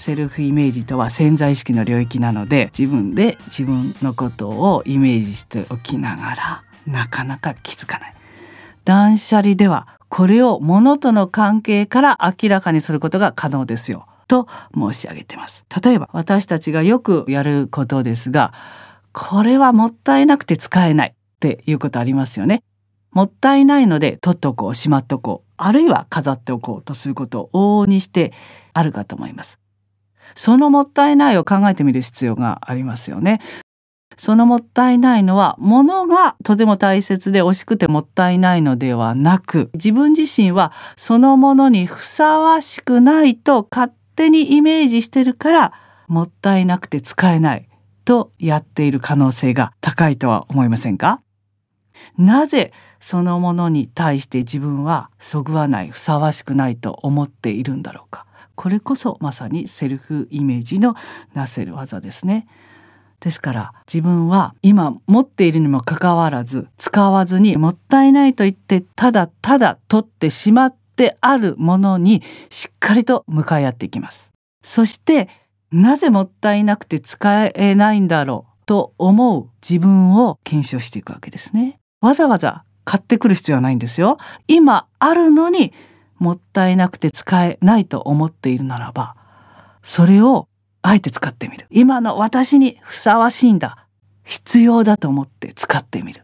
セルフイメージとは潜在意識の領域なので自分で自分のことをイメージしておきながらなかなか気づかない。断捨離ではこれを物との関係から明らかにすることが可能ですよと申し上げてます。例えば私たちがよくやることですがこれはもったいなくて使えないっていうことありますよね。もったいないので取っとこうしまっとこうあるいは飾っておこうとすることを往々にしてあるかと思います。そのもったいないを考えてみる必要がありますよね。そのもったいないのは物がとても大切で惜しくてもったいないのではなく自分自身はそのものにふさわしくないと勝手にイメージしてるからもったいなくて使えないとやっている可能性が高いとは思いませんかなぜそのものに対して自分はそぐわないふさわしくないと思っているんだろうかこれこそまさにセルフイメージのなせる技ですね。ですから自分は今持っているにもかかわらず使わずにもったいないと言ってただただ取ってしまってあるものにしっかりと向かい合っていきます。そしてなぜもったいなくて使えないんだろうと思う自分を検証していくわけですね。わざわざ買ってくる必要はないんですよ。今あるのにもったいなくて使えないと思っているならば、それをあえて使ってみる。今の私にふさわしいんだ。必要だと思って使ってみる。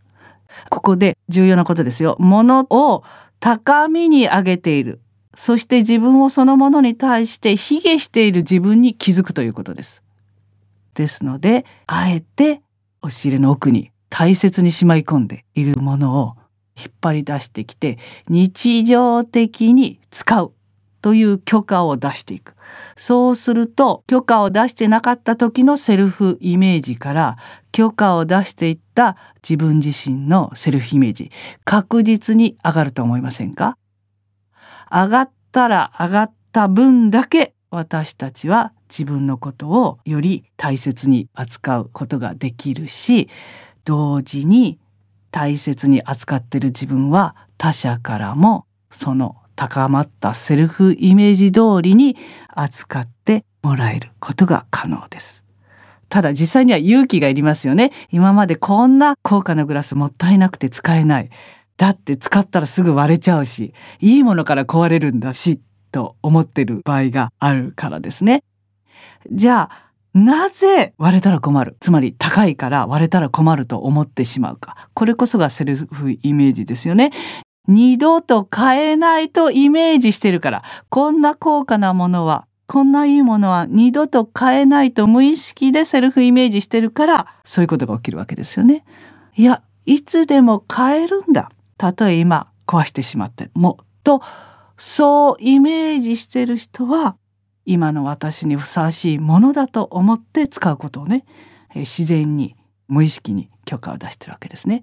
ここで重要なことですよ。ものを高みに上げている。そして自分をそのものに対して卑下している自分に気づくということです。ですので、あえて押し入れの奥に大切にしまい込んでいるものを引っ張り出してきて日常的に使うという許可を出していく。そうすると許可を出してなかった時のセルフイメージから許可を出していった自分自身のセルフイメージ確実に上がると思いませんか上がったら上がった分だけ私たちは自分のことをより大切に扱うことができるし同時に大切に扱ってる自分は他者からもその高まったセルフイメージ通りに扱ってもらえることが可能です。ただ実際には勇気がいりますよね。今までこんな高価なグラスもったいなくて使えない。だって使ったらすぐ割れちゃうし、いいものから壊れるんだし、と思ってる場合があるからですね。じゃあ、なぜ割れたら困るつまり高いから割れたら困ると思ってしまうかこれこそがセルフイメージですよね二度と変えないとイメージしてるからこんな高価なものはこんないいものは二度と変えないと無意識でセルフイメージしてるからそういうことが起きるわけですよね。いやいつでも変えるんだ。たとえ今壊してしまってもとそうイメージしてる人は今の私にふさわしいものだと思って使うことをね、自然に無意識に許可を出してるわけですね。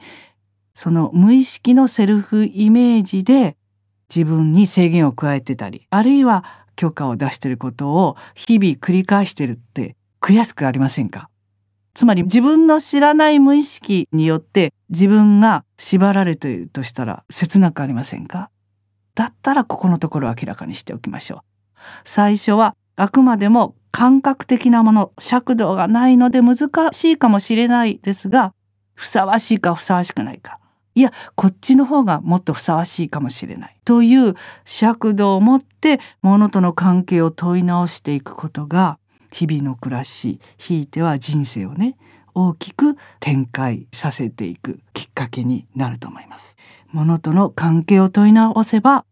その無意識のセルフイメージで自分に制限を加えてたりあるいは許可を出していることを日々繰り返してるって悔しくありませんかつまり自分の知らない無意識によって自分が縛られているとしたら切なくありませんかだったらここのところを明らかにしておきましょう。最初はあくまでも感覚的なもの、尺度がないので難しいかもしれないですが、ふさわしいかふさわしくないか。いや、こっちの方がもっとふさわしいかもしれない。という尺度を持って物との関係を問い直していくことが、日々の暮らし、ひいては人生をね、大きく展開させていくきっかけになると思います。物との関係を問い直せば、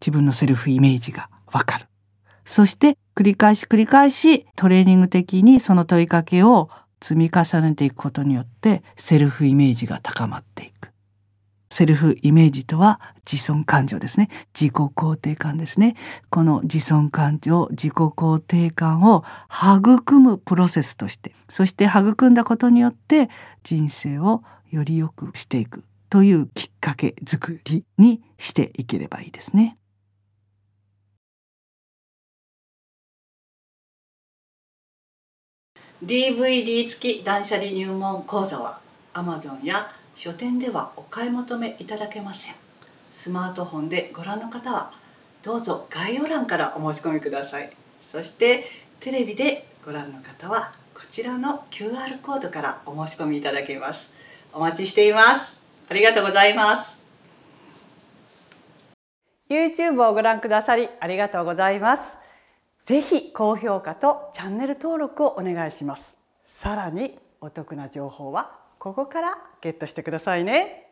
自分のセルフイメージがわかる。そして繰り返し繰り返しトレーニング的にその問いかけを積み重ねていくことによってセルフイメージが高まっていく。セルフイメージとは自尊感情ですね。自己肯定感ですね。この自尊感情、自己肯定感を育むプロセスとして、そして育んだことによって人生をより良くしていくというきっかけ作りにしていければいいですね。DVD 付き断捨離入門講座は Amazon や書店ではお買い求めいただけませんスマートフォンでご覧の方はどうぞ概要欄からお申し込みくださいそしてテレビでご覧の方はこちらの QR コードからお申し込みいただけますお待ちしていますありがとうございます YouTube をご覧くださりありがとうございますぜひ高評価とチャンネル登録をお願いしますさらにお得な情報はここからゲットしてくださいね